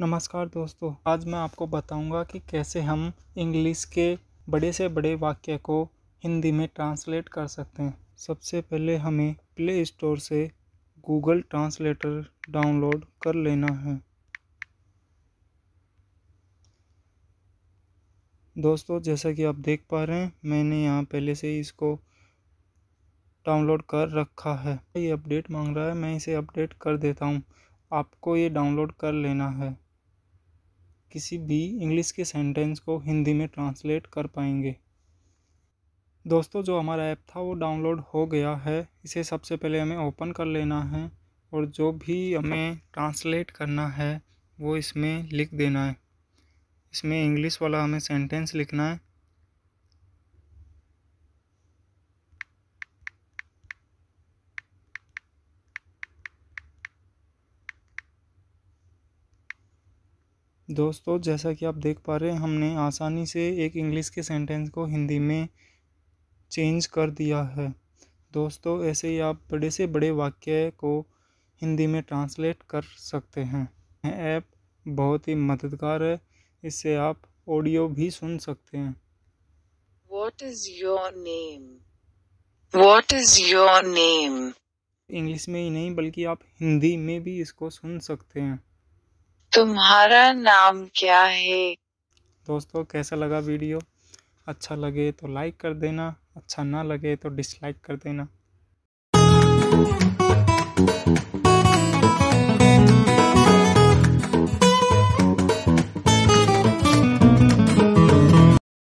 नमस्कार दोस्तों आज मैं आपको बताऊंगा कि कैसे हम इंग्लिश के बड़े से बड़े वाक्य को हिंदी में ट्रांसलेट कर सकते हैं सबसे पहले हमें प्ले स्टोर से गूगल ट्रांसलेटर डाउनलोड कर लेना है दोस्तों जैसा कि आप देख पा रहे हैं मैंने यहाँ पहले से इसको डाउनलोड कर रखा है ये अपडेट मांग रहा है मैं इसे अपडेट कर देता हूँ आपको ये डाउनलोड कर लेना है किसी भी इंग्लिश के सेंटेंस को हिंदी में ट्रांसलेट कर पाएंगे दोस्तों जो हमारा ऐप था वो डाउनलोड हो गया है इसे सबसे पहले हमें ओपन कर लेना है और जो भी हमें ट्रांसलेट करना है वो इसमें लिख देना है इसमें इंग्लिश वाला हमें सेंटेंस लिखना है दोस्तों जैसा कि आप देख पा रहे हैं हमने आसानी से एक इंग्लिश के सेंटेंस को हिंदी में चेंज कर दिया है दोस्तों ऐसे ही आप बड़े से बड़े वाक्य को हिंदी में ट्रांसलेट कर सकते हैं यह ऐप बहुत ही मददगार है इससे आप ऑडियो भी सुन सकते हैं what is your name what is your name English में ही नहीं बल्कि आप हिंदी में भी इसको सुन सकते हैं तुम्हारा नाम क्या है दोस्तों कैसा लगा वीडियो अच्छा लगे तो लाइक कर देना अच्छा ना लगे तो डिसलाइक कर देना